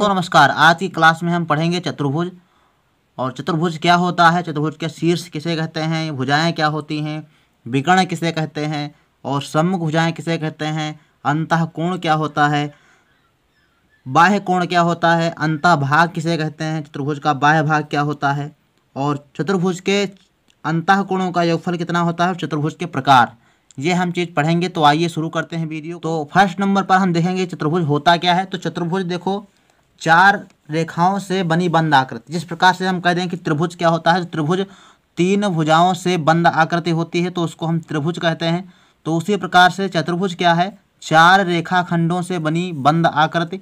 दोस्तों नमस्कार आज की क्लास में हम पढ़ेंगे चतुर्भुज और चतुर्भुज क्या होता है चतुर्भुज के शीर्ष किसे कहते हैं भुजाएं क्या होती हैं विकर्ण किसे कहते हैं और सम्मुख भुजाएं किसे कहते हैं अंतः कोण क्या होता है बाह्य कोण क्या होता है अंतः भाग किसे कहते हैं चतुर्भुज का बाह्य भाग क्या होता है और चतुर्भुज के अंतः कोणों का योगफल कितना होता है चतुर्भुज के प्रकार ये हम चीज़ पढ़ेंगे तो आइए शुरू करते हैं वीडियो तो फर्स्ट नंबर पर हम देखेंगे चतुर्भुज होता क्या है तो चतुर्भुज देखो चार रेखाओं से बनी बंद आकृति जिस प्रकार से हम कह दें कि त्रिभुज क्या होता है त्रिभुज तीन भुजाओं से बंद आकृति होती है तो उसको हम त्रिभुज कहते हैं तो उसी प्रकार से चतुर्भुज क्या है चार रेखाखंडों से बनी बंद आकृति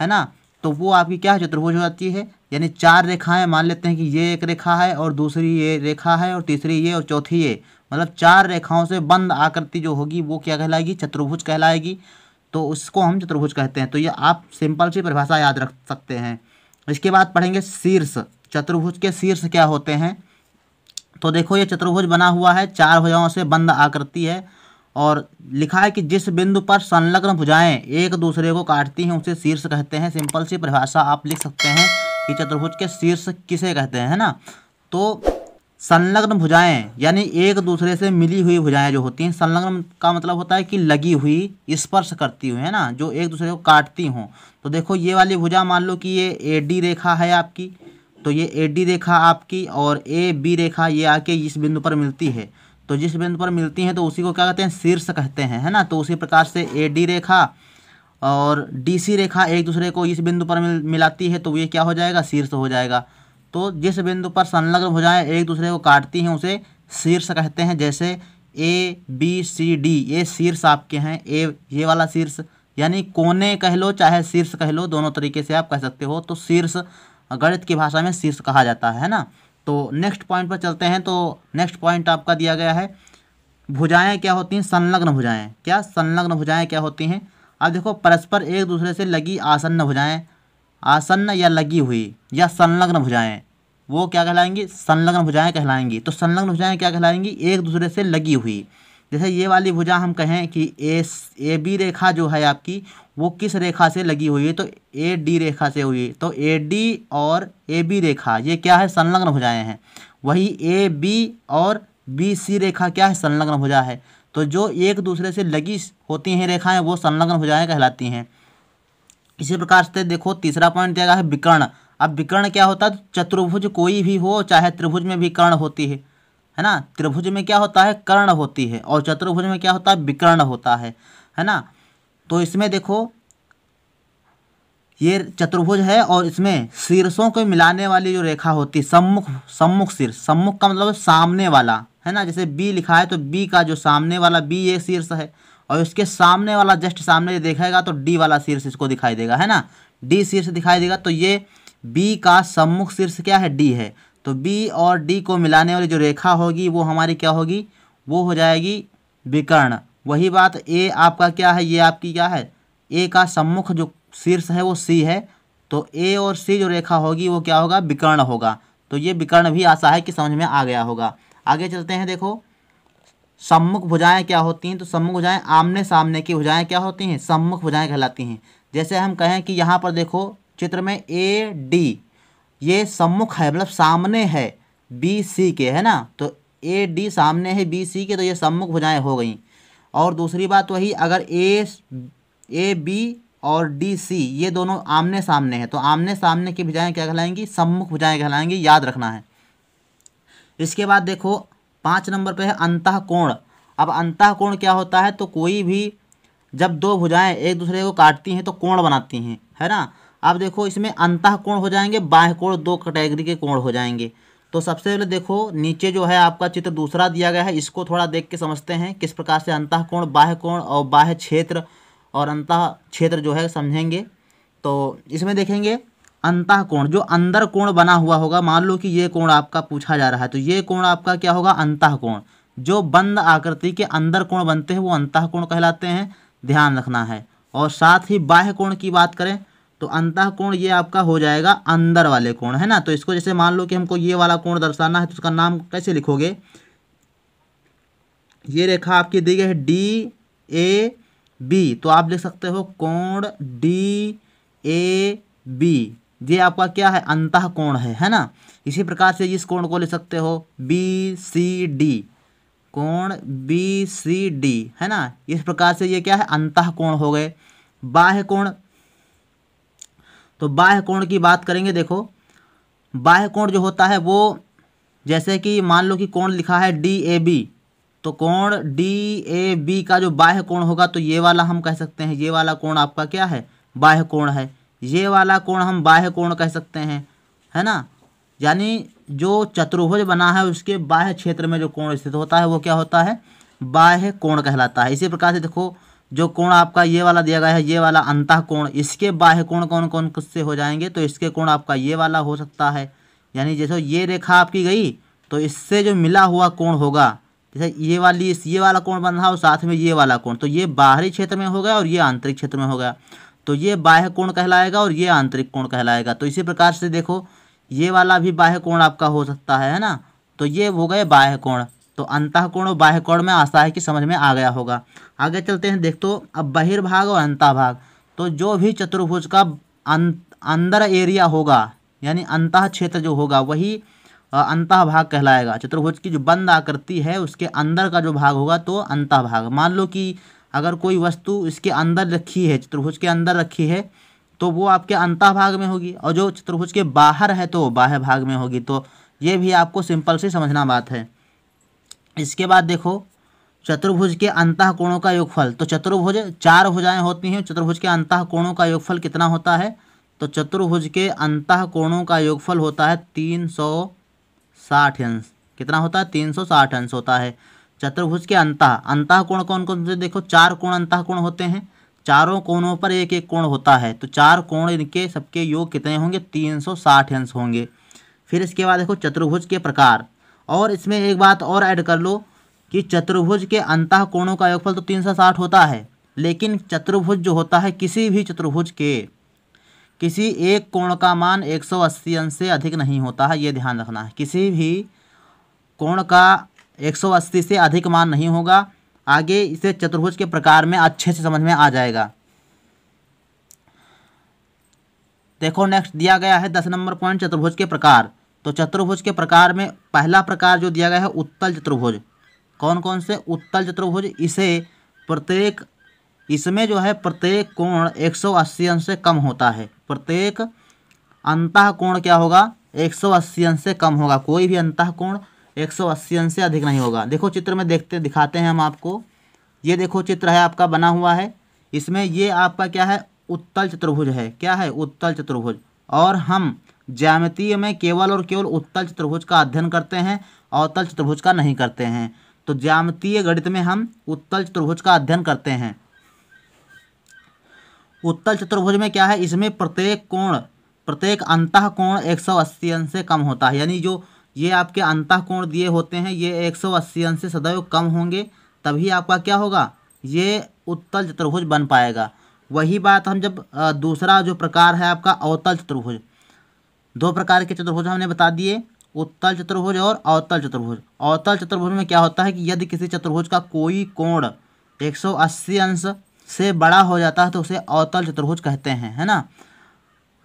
है ना तो वो आपकी क्या है चतुर्भुज हो जाती है यानी चार रेखाएं मान लेते हैं कि ये एक रेखा है और दूसरी ये रेखा है और तीसरी ये और चौथी ये मतलब चार रेखाओं से बंद आकृति जो होगी वो क्या कहलाएगी चतुर्भुज कहलाएगी तो उसको हम चतुर्भुज कहते हैं तो ये आप सिंपल सी परिभाषा याद रख सकते हैं इसके बाद पढ़ेंगे शीर्ष चतुर्भुज के शीर्ष क्या होते हैं तो देखो ये चतुर्भुज बना हुआ है चार भुजाओं से बंद आकृति है और लिखा है कि जिस बिंदु पर संलग्न भुजाएं एक दूसरे को काटती हैं उसे शीर्ष कहते हैं सिंपल सी परिभाषा आप लिख सकते हैं कि चतुर्भुज के शीर्ष किसे कहते हैं है ना तो संलग्न भुजाएं यानी एक दूसरे से मिली हुई भुजाएं जो होती हैं संलग्न का मतलब होता है कि लगी हुई स्पर्श करती हुई है ना जो एक दूसरे को काटती हों तो देखो ये वाली भुजा मान लो कि ये ए डी रेखा है आपकी तो ये ए डी रेखा आपकी और ए बी रेखा ये आके इस बिंदु पर मिलती है तो जिस बिंदु पर मिलती हैं तो उसी को क्या कहते हैं शीर्ष कहते हैं है ना तो उसी प्रकार से ए डी रेखा और डी सी रेखा एक दूसरे को इस बिंदु पर मिल मिलाती है तो ये क्या हो जाएगा शीर्ष हो जाएगा तो जिस बिंदु पर संलग्न भुजाएं एक दूसरे को काटती हैं उसे शीर्ष कहते हैं जैसे ए बी सी डी ये शीर्ष आपके हैं ए ये वाला शीर्ष यानी कोने कह लो चाहे शीर्ष कह लो दोनों तरीके से आप कह सकते हो तो शीर्ष गणित की भाषा में शीर्ष कहा जाता है ना तो नेक्स्ट पॉइंट पर चलते हैं तो नेक्स्ट पॉइंट आपका दिया गया है भुजाएं क्या होती हैं संलग्न भुजाएं क्या संलग्न भुजाएं क्या होती हैं अब देखो परस्पर एक दूसरे से लगी आसन्न भुजाएं आसन्न या लगी हुई या संलग्न भुजाएं वो क्या कहलाएंगी संलग्न भुजाएं कहलाएंगी तो संलग्न भुजाएं क्या कहलाएंगी एक दूसरे से लगी हुई जैसे ये वाली भुजा हम कहें कि ए ए बी रेखा जो है आपकी वो किस रेखा से लगी हुई है तो ए डी रेखा से हुई तो ए डी और ए बी रेखा ये क्या है संलग्न भुजाएं हैं वही ए बी और बी सी रेखा क्या है संलग्न भुजा है तो जो एक दूसरे से लगी होती हैं रेखाएं वो संलग्न भुजाएं कहलाती हैं इसी प्रकार से देखो तीसरा पॉइंट दिया गया है विकर्ण अब विकर्ण क्या होता है तो चतुर्भुज कोई भी हो चाहे त्रिभुज में भी कर्ण होती है है ना त्रिभुज में क्या होता है कर्ण होती है और चतुर्भुज में क्या होता है विकर्ण होता है है ना तो इसमें देखो ये चतुर्भुज है और इसमें शीर्षों को मिलाने वाली जो रेखा होती है सम्मुख सम्मुख शीर्ष सम्मुख का मतलब सामने वाला है ना जैसे बी लिखा है तो बी का जो सामने वाला बी ये शीर्ष है और उसके सामने वाला जस्ट सामने देखेगा तो डी वाला शीर्ष इसको दिखाई देगा है ना डी शीर्ष दिखाई देगा तो ये बी का सम्मुख शीर्ष क्या है डी है तो बी और डी को मिलाने वाली जो रेखा होगी वो हमारी क्या होगी वो हो जाएगी विकर्ण वही बात ए आपका क्या है ये आपकी क्या है ए का सम्मुख जो शीर्ष है वो सी है तो ए और सी जो रेखा होगी वो क्या होगा विकर्ण होगा तो ये विकर्ण भी आशा है कि समझ में आ गया होगा आगे चलते हैं देखो सम्मुख भुजाएं क्या होती हैं तो सम्मुख भुजाएं आमने सामने की भुजाएं क्या होती हैं सम्मुख भुजाएं कहलाती हैं जैसे हम कहें कि यहाँ पर देखो चित्र में ए डी ये सम्मुख है मतलब सामने है बी सी के है ना तो ए डी सामने है बी सी के तो ये सम्मुख भुजाएं हो गई और दूसरी बात वही अगर ए ए बी और डी सी ये दोनों आमने सामने हैं तो आमने सामने की भुजाएँ क्या कहलाएंगी सम्मुख भुजाएँ कहलाएंगी याद रखना है इसके बाद देखो पाँच नंबर पे है अंत कोण अब अंत कोण क्या होता है तो कोई भी जब दो भुजाएं एक दूसरे को काटती हैं तो कोण बनाती हैं है ना अब देखो इसमें अंतः कोण हो जाएंगे बाह्य कोण दो कैटेगरी के कोण हो जाएंगे तो सबसे पहले देखो नीचे जो है आपका चित्र दूसरा दिया गया है इसको थोड़ा देख के समझते हैं किस प्रकार से अंत कोण बाह्य कोण और बाह्य क्षेत्र और अंत क्षेत्र जो है समझेंगे तो इसमें देखेंगे अंत कोण जो अंदर कोण बना हुआ होगा मान लो कि ये कोण आपका पूछा जा रहा है तो ये कोण आपका क्या होगा अंत कोण जो बंद आकृति के अंदर कोण बनते हैं वो अंत कोण कहलाते हैं ध्यान रखना है और साथ ही बाह्य कोण की बात करें तो अंत कोण ये आपका हो जाएगा अंदर वाले कोण है ना तो इसको जैसे मान लो कि हमको ये वाला कोण दर्शाना है तो उसका नाम कैसे लिखोगे ये रेखा आपकी दी गई है डी ए बी तो आप लिख सकते हो कोण डी ए बी ये आपका क्या है अंत कोण है है ना इसी प्रकार से इस कोण को ले सकते हो बी सी डी कोण बी सी डी है ना इस प्रकार से ये क्या है अंत कोण हो गए बाह्य कोण तो बाह्य कोण की बात करेंगे देखो बाह्य कोण जो होता है वो जैसे कि मान लो कि कोण लिखा है डी ए बी तो कोण डी ए बी का जो बाह्य कोण होगा तो ये वाला हम कह सकते हैं ये वाला कोण आपका क्या है बाह्य कोण है ये वाला कोण हम बाह्य कोण कह सकते हैं है ना यानी जो चतुर्भुज बना है उसके बाह्य क्षेत्र में जो कोण स्थित होता है वो क्या होता है बाह्य कोण कहलाता है इसी प्रकार से देखो जो कोण आपका ये वाला दिया गया है ये वाला अंतः कोण इसके बाह्य कोण कौन कौन से हो जाएंगे तो इसके कोण आपका ये वाला हो सकता है यानी जैसे ये रेखा आपकी गई तो इससे जो मिला हुआ कोण होगा जैसे ये वाली ये वाला कोण बन रहा और साथ में ये वाला कोण तो ये बाहरी क्षेत्र में हो गया और ये आंतरिक क्षेत्र में हो गया तो ये बाह्य कोण कहलाएगा और ये आंतरिक कोण कहलाएगा तो इसी प्रकार से देखो ये वाला भी बाह्य कोण आपका हो सकता है है ना तो ये हो गए बाह्य कोण तो अंत कोण और बाह्य कोण में आशा है कि समझ में आ गया होगा आगे चलते हैं देख तो अब बहिर्भाग और अंतभाग तो जो भी चतुर्भुज का अं-, अंदर एरिया होगा यानी अंत क्षेत्र जो होगा वही अंतः भाग कहलाएगा चतुर्भुज की जो बंद आकृति है उसके अंदर का जो भाग होगा तो अंत भाग मान लो कि अगर कोई वस्तु इसके अंदर रखी है चतुर्भुज के अंदर रखी है तो वो आपके अंतः भाग में होगी और जो चतुर्भुज के बाहर है तो बाह्य भाग में होगी तो ये भी आपको सिंपल से समझना बात है इसके बाद देखो चतुर्भुज के अंतः कोणों का योगफल तो चतुर्भुज चार भुजाएं होती हैं चतुर्भुज के अंतः कोणों का योगफल कितना होता है तो चतुर्भुज के अंतः कोणों का योगफल होता है तीन सौ साठ अंश कितना होता है तीन सौ साठ अंश होता है चतुर्भुज के अंतः अंतः कोण कौन कौन से देखो चार कोण अंतः कोण होते हैं चारों कोणों पर एक एक कोण होता है तो चार कोण इनके सबके योग कितने होंगे तीन सौ साठ अंश होंगे फिर इसके बाद देखो चतुर्भुज के प्रकार और इसमें एक बात और ऐड कर लो कि चतुर्भुज के अंतः कोणों का योगफल तो तीन सौ साठ होता है लेकिन चतुर्भुज जो होता है किसी भी चतुर्भुज के किसी एक कोण का मान अस्सी अंश से अधिक नहीं होता है ये ध्यान रखना है किसी भी कोण का 180 से अधिक मान नहीं होगा आगे इसे चतुर्भुज के प्रकार में अच्छे से समझ में आ जाएगा देखो नेक्स्ट दिया गया है दस नंबर पॉइंट चतुर्भुज के प्रकार तो चतुर्भुज के प्रकार में पहला प्रकार जो दिया गया है उत्तल चतुर्भुज कौन कौन से उत्तल चतुर्भुज इसे प्रत्येक इसमें जो है प्रत्येक कोण 180 अंश से कम होता है प्रत्येक अंतः कोण क्या होगा 180 अंश से कम होगा कोई भी अंतः कोण एक सौ अस्सी अंश से अधिक नहीं होगा देखो चित्र में देखते दिखाते हैं हम आपको ये देखो चित्र है आपका बना हुआ है इसमें ये आपका क्या है उत्तल चतुर्भुज है क्या है उत्तल चतुर्भुज और हम ज्यामितीय में केवल और केवल उत्तल चतुर्भुज का अध्ययन करते हैं अवतल चतुर्भुज का नहीं करते हैं तो ज्यामितीय गणित में हम उत्तल चतुर्भुज का अध्ययन करते हैं उत्तल चतुर्भुज में क्या है इसमें प्रत्येक कोण प्रत्येक अंत कोण एक सौ अस्सी अंश से कम होता है यानी जो ये आपके अंतः कोण दिए होते हैं ये एक सौ अस्सी अंश से सदैव कम होंगे तभी आपका क्या होगा ये उत्तल चतुर्भुज बन पाएगा वही बात हम जब दूसरा जो प्रकार है आपका अवतल चतुर्भुज दो प्रकार के चतुर्भुज हमने बता दिए उत्तल चतुर्भुज और अवतल चतुर्भुज अवतल चतुर्भुज में क्या होता है कि यदि किसी चतुर्भुज का कोई कोण 180 अंश से बड़ा हो जाता है तो उसे अवतल चतुर्भुज कहते हैं है ना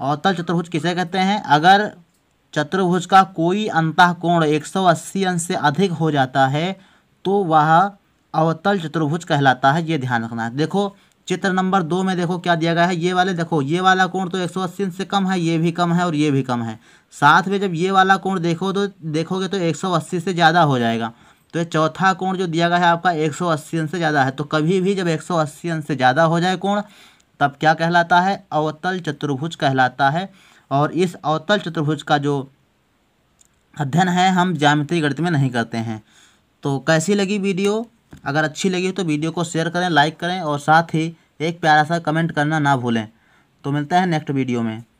अवतल चतुर्भुज किसे कहते हैं अगर चतुर्भुज का कोई अंतः कोण 180 अंश से अधिक हो जाता है तो वह अवतल चतुर्भुज कहलाता है ये ध्यान रखना है देखो चित्र नंबर दो में देखो क्या दिया गया है ये वाले देखो ये वाला कोण तो एक सौ अस्सी से कम है ये भी कम है और ये भी कम है साथ में जब ये वाला कोण देखो तो देखोगे तो एक सौ अस्सी से ज़्यादा हो जाएगा तो ये चौथा कोण जो दिया गया है आपका एक सौ अस्सी अंश से ज़्यादा है तो कभी भी जब एक सौ अस्सी अंश से ज़्यादा हो जाए कोण तब क्या कहलाता है अवतल चतुर्भुज कहलाता है और इस अवतल चतुर्भुज का जो अध्ययन है हम ज्यामिति गणित में नहीं करते हैं तो कैसी लगी वीडियो अगर अच्छी लगी तो वीडियो को शेयर करें लाइक करें और साथ ही एक प्यारा सा कमेंट करना ना भूलें तो मिलता है नेक्स्ट वीडियो में